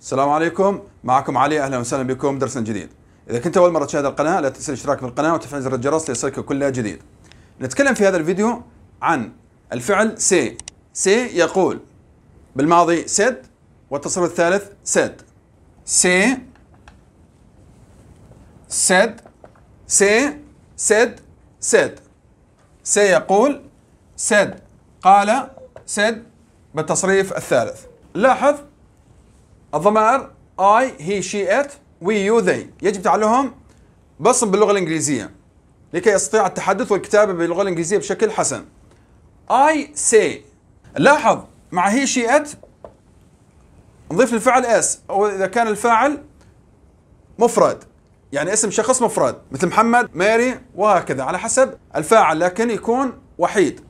السلام عليكم معكم علي اهلا وسهلا بكم درس جديد اذا كنت اول مره تشاهد القناه لا تنسى الاشتراك بالقناه وتفعيل زر الجرس ليصلك كل جديد نتكلم في هذا الفيديو عن الفعل سي سي يقول بالماضي سد والتصرف الثالث سد سي سد سي سد سد سي يقول سد قال سد بالتصريف الثالث لاحظ الضمائر I, he, she, it, we, you, they يجب تعلمهم بصم باللغة الإنجليزية لكي يستطيع التحدث والكتابة باللغة الإنجليزية بشكل حسن I say لاحظ مع he, she, it نضيف للفعل S أو إذا كان الفاعل مفرد يعني اسم شخص مفرد مثل محمد ماري وهكذا على حسب الفاعل لكن يكون وحيد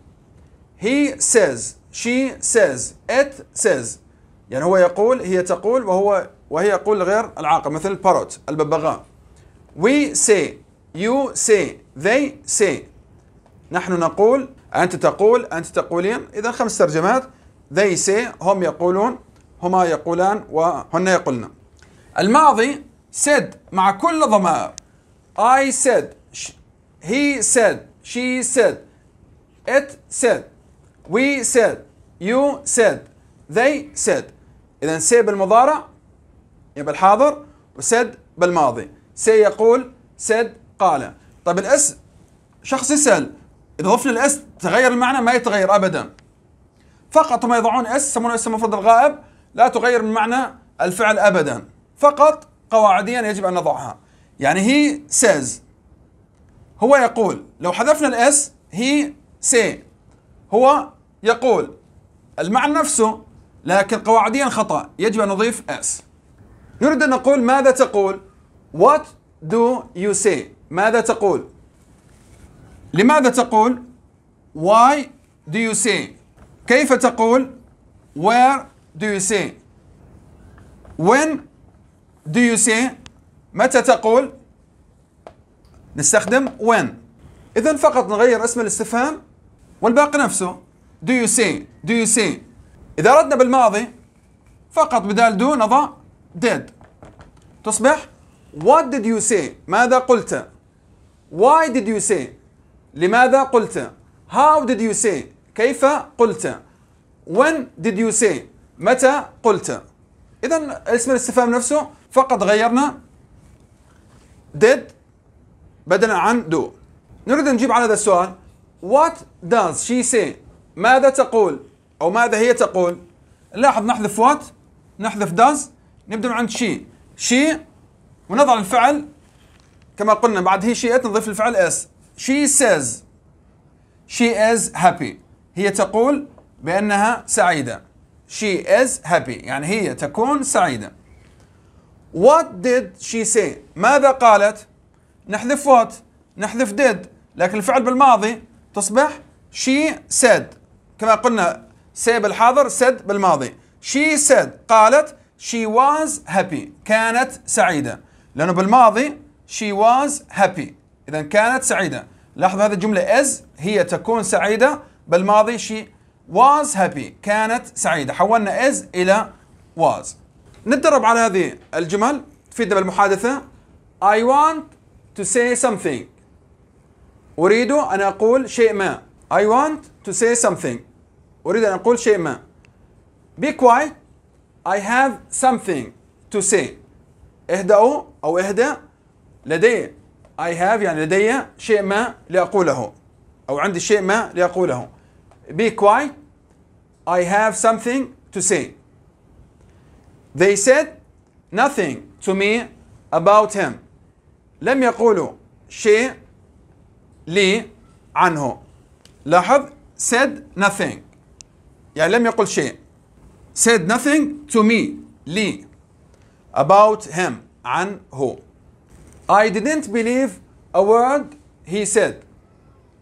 he says she says it says يعني هو يقول هي تقول وهو وهي يقول غير العاقل مثل الباروت الببغاء we say you say they say نحن نقول أنت تقول أنت تقولين إذا خمس ترجمات they say هم يقولون هما يقولان وهن يقولن الماضي said مع كل ضمائر I said he said she said it said we said you said they said إذا سي بالمضارع يبقى الحاضر وسد بالماضي سي يقول سد قال طب الاس شخص يسأل إذا ضفنا الاس تغير المعنى ما يتغير أبدا فقط هم يضعون اس يسمونه اسم المفرد الغائب لا تغير من معنى الفعل أبدا فقط قواعديا يجب أن نضعها يعني هي سيز هو يقول لو حذفنا الاس هي سي هو يقول المعنى نفسه لكن قواعديا خطأ يجب أن نضيف اس نريد أن نقول ماذا تقول What do you say ماذا تقول لماذا تقول Why do you say كيف تقول Where do you say When do you say متى تقول نستخدم when إذا فقط نغير اسم الاستفهام والباقي نفسه do you say do you say إذا أردنا بالماضي فقط بدال do نضع did تصبح What did you say ماذا قلت Why did you say لماذا قلت How did you say كيف قلت When did you say متى قلت إذا اسم الاستفهام نفسه فقط غيرنا did بدلا عن do نريد أن نجيب على هذا السؤال What does she say ماذا تقول أو ماذا هي تقول نلاحظ نحذف وات نحذف داز نبدأ من عند شي شي ونضع الفعل كما قلنا بعد هي شيئت نضيف الفعل اس شي سيز شي از هابي هي تقول بأنها سعيدة شي از هابي يعني هي تكون سعيدة وات ديد شي سي ماذا قالت نحذف وات نحذف did لكن الفعل بالماضي تصبح she said كما قلنا سي بالحاضر سد بالماضي شي سد قالت شي واز هابي كانت سعيدة لأنه بالماضي شي واز هابي إذا كانت سعيدة لاحظوا هذه الجملة از هي تكون سعيدة بالماضي شي واز هابي كانت سعيدة حولنا از إلى واز نتدرب على هذه الجمل تفيدنا بالمحادثة I want to say something أريد أن أقول شيء ما I want to say something أريد أن أقول شيء ما be quiet I have something to say اهدأوا أو اهدأ لدي I have يعني لدي شيء ما لأقوله أو عندي شيء ما لأقوله be quiet I have something to say they said nothing to me about him لم يقولوا شيء لي عنه لاحظ said nothing يعني لم يقل شيء said nothing to me لي about him عن هو I didn't believe a word he said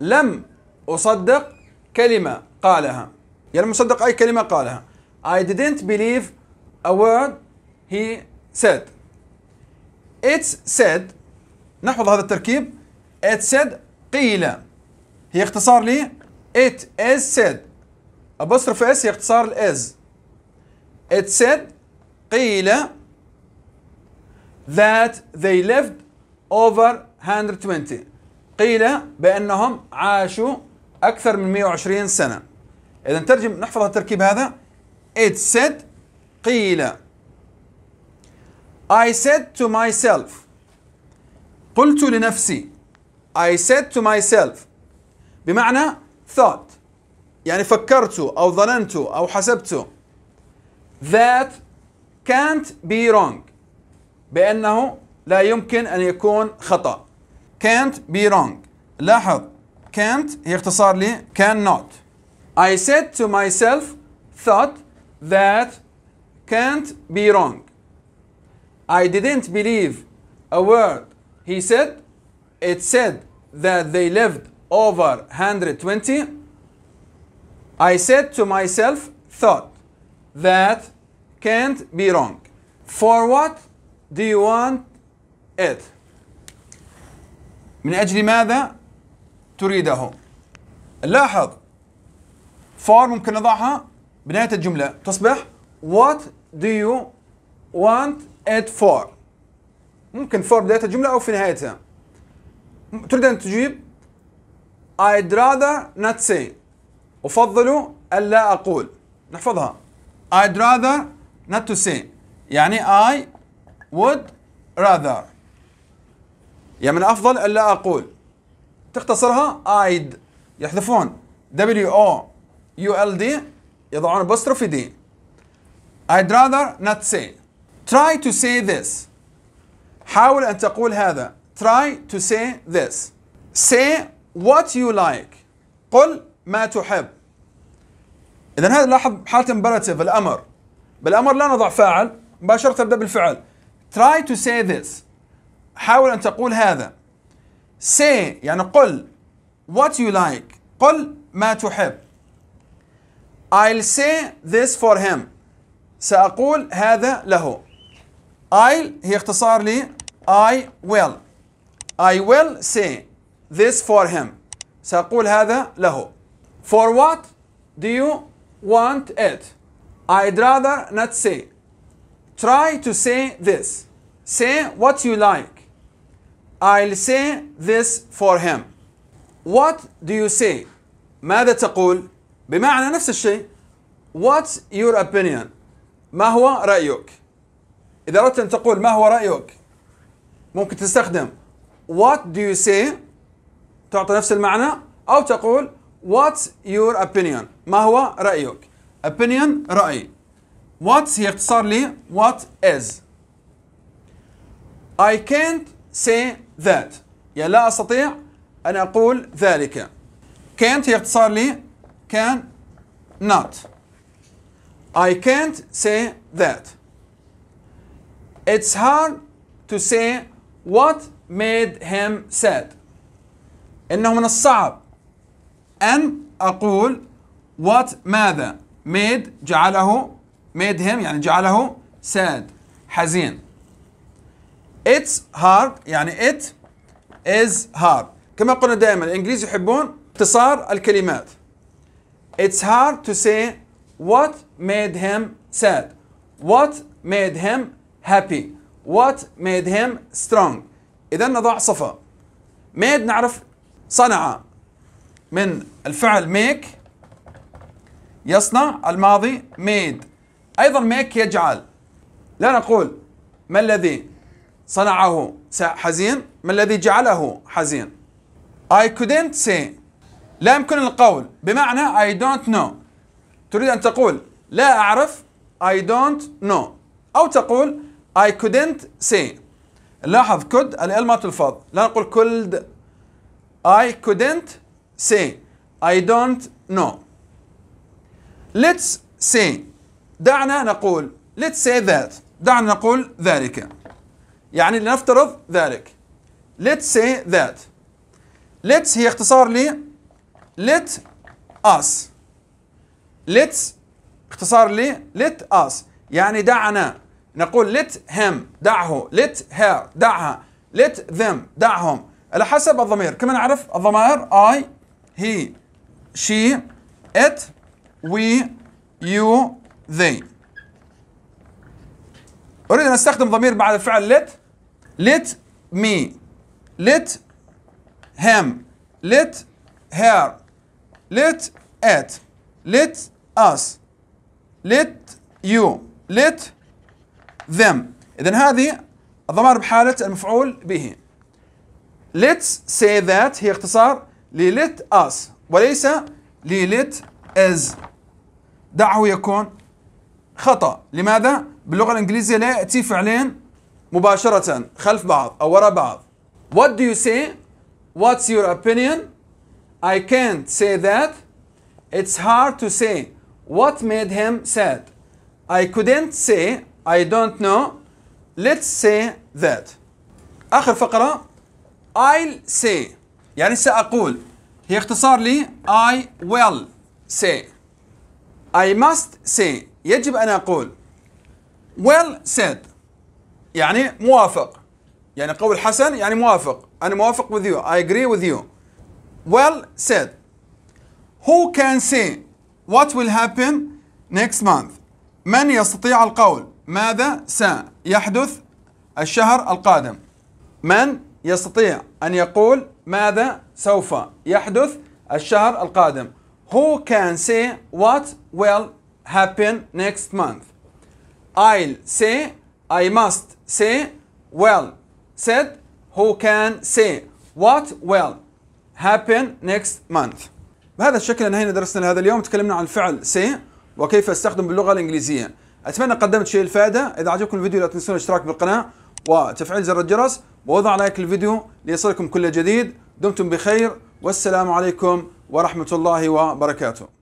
لم أصدق كلمة قالها يعني لم أصدق أي كلمة قالها I didn't believe a word he said It's said نحفظ هذا التركيب It said قيل هي اختصار لي It is said apostrophe هي يختصار الاز it said قيل that they lived over 120 قيل بأنهم عاشوا أكثر من 120 سنة إذا نترجم نحفظ التركيب هذا it said قيل I said to myself قلت لنفسي I said to myself بمعنى thought يعني فكرت أو ظننت أو حسبت that can't be wrong بأنه لا يمكن أن يكون خطأ can't be wrong لاحظ can't هي اختصار لي cannot I said to myself thought that can't be wrong I didn't believe a word he said it said that they lived over 120 I said to myself thought that can't be wrong. For what do you want it? من أجل ماذا تريده؟ لاحظ for ممكن نضعها بنهاية الجملة تصبح what do you want it for ممكن for بداية الجملة أو في نهايتها تريد أن تجيب I'd rather not say أفضل ألا أقول نحفظها I'd rather not to say يعني I would rather يعني من الأفضل ألا أقول تختصرها I'd يحذفون W O U L D يضعون apostrophe D I'd rather not say Try to say this حاول أن تقول هذا Try to say this Say what you like قل ما تحب اذا هذا لاحظ حاله imperative الامر بالامر لا نضع فاعل مباشره تبدا بالفعل try to say this حاول ان تقول هذا say يعني قل what you like قل ما تحب I'll say this for him سأقول هذا له I'll هي اختصار لي I will I will say this for him سأقول هذا له For what do you want it? I'd rather not say. Try to say this. Say what you like. I'll say this for him. What do you say? ماذا تقول؟ بمعنى نفس الشيء. What's your opinion? ما هو رأيك؟ إذا أردت أن تقول ما هو رأيك؟ ممكن تستخدم What do you say؟ تعطي نفس المعنى أو تقول What's your opinion ما هو رأيك opinion رأي What's هي اختصار لي what is I can't say that يعني لا أستطيع أن أقول ذلك can't هي اختصار لي can not I can't say that It's hard to say what made him sad إنه من الصعب أن أقول what ماذا made جعله made him يعني جعله sad حزين it's hard يعني it is hard كما قلنا دائما الإنجليز يحبون اختصار الكلمات it's hard to say what made him sad what made him happy what made him strong إذا نضع صفة made نعرف صنع من الفعل make يصنع الماضي made أيضا make يجعل لا نقول ما الذي صنعه حزين ما الذي جعله حزين I couldn't say لا يمكن القول بمعنى I don't know تريد أن تقول لا أعرف I don't know أو تقول I couldn't say لاحظ could الألمات ما لا نقول could I couldn't say I don't know let's say دعنا نقول let's say that دعنا نقول ذلك يعني لنفترض ذلك let's say that let's هي اختصار ل let us let's اختصار ل let us يعني دعنا نقول let him دعه let her دعها let them دعهم على حسب الضمير كما نعرف الضمائر I he, she, it, we, you, they أريد أن أستخدم ضمير بعد الفعل let let me let him let her let it let us let you let them إذا هذه الضمائر بحالة المفعول به let's say that هي اختصار لليت اس وليس لليت از دعه يكون خطأ لماذا؟ باللغة الإنجليزية لا يأتي فعلين مباشرة خلف بعض أو وراء بعض What do you say? What's your opinion? I can't say that It's hard to say What made him sad? I couldn't say I don't know Let's say that آخر فقرة I'll say يعني سأقول هي اختصار لي I will say I must say يجب أن أقول well said يعني موافق يعني قول حسن يعني موافق أنا موافق with you I agree with you well said who can say what will happen next month من يستطيع القول ماذا سيحدث الشهر القادم من يستطيع أن يقول ماذا سوف يحدث الشهر القادم Who can say what will happen next month I'll say I must say well said Who can say what will happen next month بهذا الشكل انهينا درسنا هذا اليوم تكلمنا عن الفعل say وكيف استخدم باللغة الإنجليزية أتمنى قدمت شيء الفائدة إذا عجبكم الفيديو لا تنسون الاشتراك بالقناة وتفعيل زر الجرس ووضع لايك للفيديو ليصلكم كل جديد دمتم بخير والسلام عليكم ورحمة الله وبركاته